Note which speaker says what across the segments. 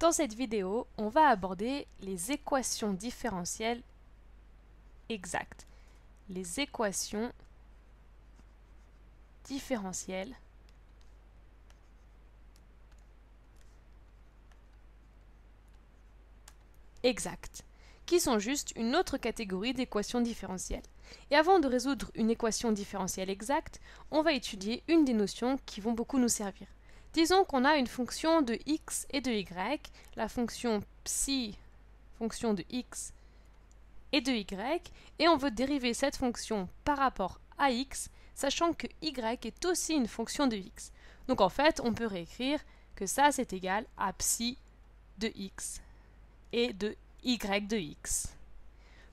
Speaker 1: Dans cette vidéo, on va aborder les équations différentielles exactes. Les équations différentielles exactes, qui sont juste une autre catégorie d'équations différentielles. Et avant de résoudre une équation différentielle exacte, on va étudier une des notions qui vont beaucoup nous servir. Disons qu'on a une fonction de x et de y, la fonction psi, fonction de x et de y, et on veut dériver cette fonction par rapport à x, sachant que y est aussi une fonction de x. Donc en fait, on peut réécrire que ça c'est égal à psi de x et de y de x.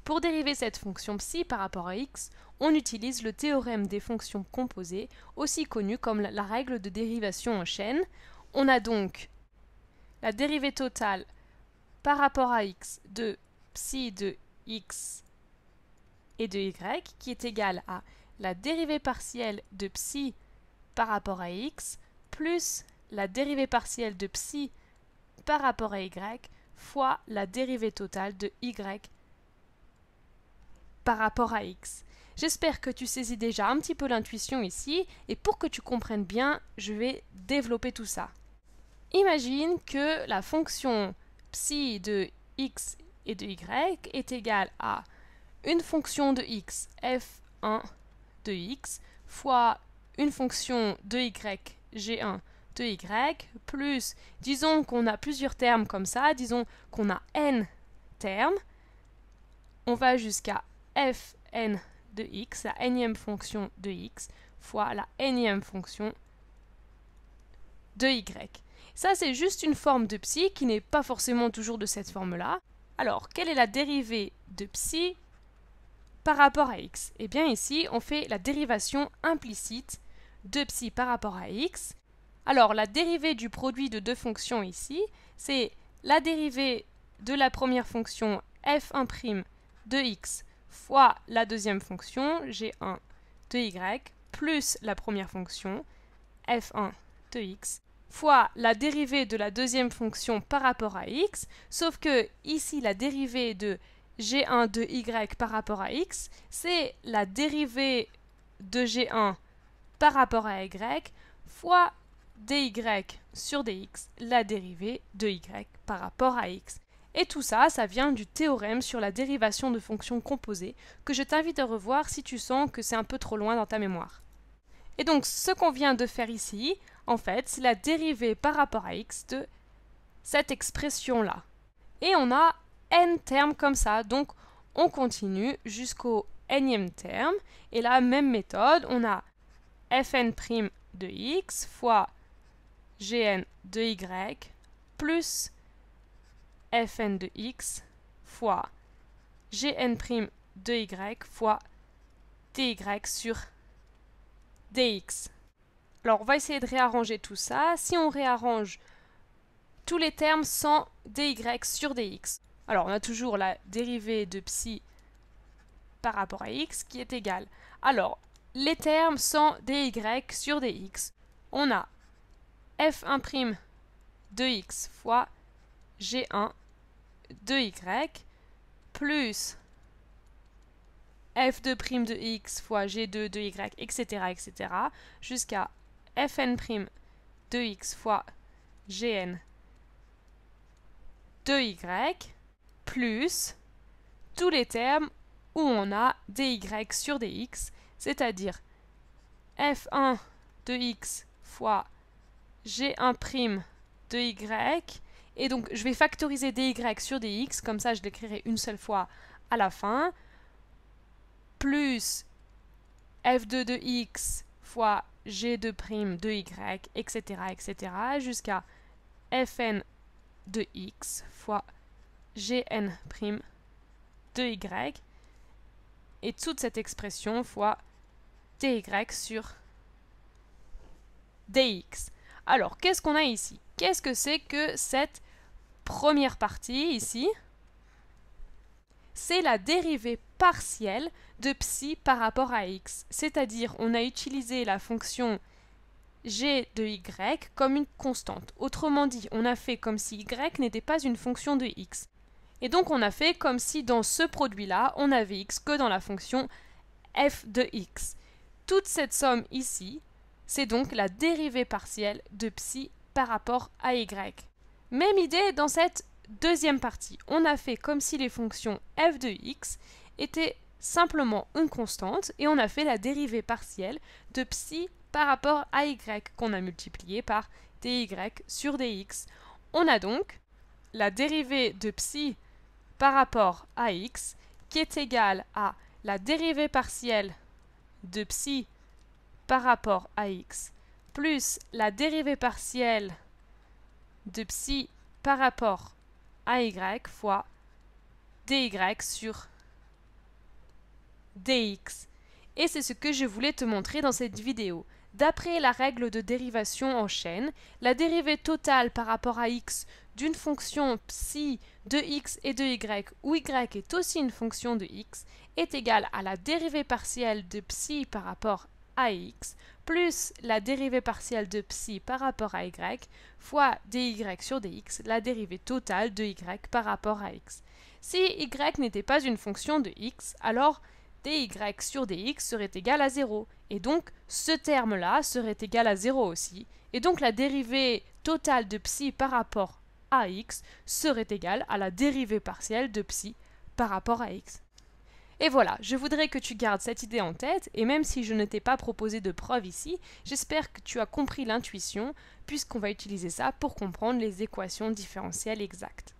Speaker 1: Pour dériver cette fonction psi par rapport à x, on utilise le théorème des fonctions composées, aussi connu comme la règle de dérivation en chaîne. On a donc la dérivée totale par rapport à x de psi de x et de y qui est égale à la dérivée partielle de psi par rapport à x plus la dérivée partielle de psi par rapport à y fois la dérivée totale de y par rapport à x. J'espère que tu saisis déjà un petit peu l'intuition ici, et pour que tu comprennes bien, je vais développer tout ça. Imagine que la fonction psi de x et de y est égale à une fonction de x, f1 de x, fois une fonction de y, g1 de y, plus, disons qu'on a plusieurs termes comme ça, disons qu'on a n termes, on va jusqu'à fn de x, la énième fonction de x, fois la énième fonction de y. Ça, c'est juste une forme de psi qui n'est pas forcément toujours de cette forme-là. Alors, quelle est la dérivée de psi par rapport à x Eh bien, ici, on fait la dérivation implicite de psi par rapport à x. Alors, la dérivée du produit de deux fonctions ici, c'est la dérivée de la première fonction f1' de x fois la deuxième fonction, g1 de y, plus la première fonction, f1 de x, fois la dérivée de la deuxième fonction par rapport à x, sauf que ici la dérivée de g1 de y par rapport à x, c'est la dérivée de g1 par rapport à y fois dy sur dx, la dérivée de y par rapport à x. Et tout ça, ça vient du théorème sur la dérivation de fonctions composées, que je t'invite à revoir si tu sens que c'est un peu trop loin dans ta mémoire. Et donc ce qu'on vient de faire ici, en fait, c'est la dérivée par rapport à x de cette expression-là. Et on a n termes comme ça, donc on continue jusqu'au nème terme, et la même méthode, on a fn' de x fois gn de y plus fn de x fois gn' de y fois dy sur dx. Alors on va essayer de réarranger tout ça. Si on réarrange tous les termes sans dy sur dx. Alors on a toujours la dérivée de psi par rapport à x qui est égale. Alors les termes sans dy sur dx. On a f1' de x fois g1 2y plus f 2 prime de x fois g2 de y, etc., etc., jusqu'à fn prime de x fois gn de y, plus tous les termes où on a dy sur dx, c'est-à-dire f1 de x fois g1 prime de y et donc, je vais factoriser dy sur dx, comme ça je l'écrirai une seule fois à la fin, plus f2 de x fois g2' de y, etc., etc., jusqu'à fn de x fois gn' de y, et toute cette expression fois dy sur dx. Alors, qu'est-ce qu'on a ici Qu'est-ce que c'est que cette première partie ici, c'est la dérivée partielle de psi par rapport à x. C'est-à-dire, on a utilisé la fonction g de y comme une constante. Autrement dit, on a fait comme si y n'était pas une fonction de x. Et donc, on a fait comme si dans ce produit-là, on avait x que dans la fonction f de x. Toute cette somme ici, c'est donc la dérivée partielle de psi par rapport à y. Même idée dans cette deuxième partie. On a fait comme si les fonctions f de x étaient simplement une constante et on a fait la dérivée partielle de psi par rapport à y qu'on a multiplié par dy sur dx. On a donc la dérivée de psi par rapport à x qui est égale à la dérivée partielle de psi par rapport à x plus la dérivée partielle de psi par rapport à y fois dy sur dx. Et c'est ce que je voulais te montrer dans cette vidéo. D'après la règle de dérivation en chaîne, la dérivée totale par rapport à x d'une fonction psi de x et de y, où y est aussi une fonction de x, est égale à la dérivée partielle de psi par rapport à x plus la dérivée partielle de psi par rapport à y fois dy sur dx, la dérivée totale de y par rapport à x. Si y n'était pas une fonction de x, alors dy sur dx serait égal à 0, et donc ce terme-là serait égal à 0 aussi, et donc la dérivée totale de psi par rapport à x serait égale à la dérivée partielle de psi par rapport à x. Et voilà, je voudrais que tu gardes cette idée en tête, et même si je ne t'ai pas proposé de preuve ici, j'espère que tu as compris l'intuition, puisqu'on va utiliser ça pour comprendre les équations différentielles exactes.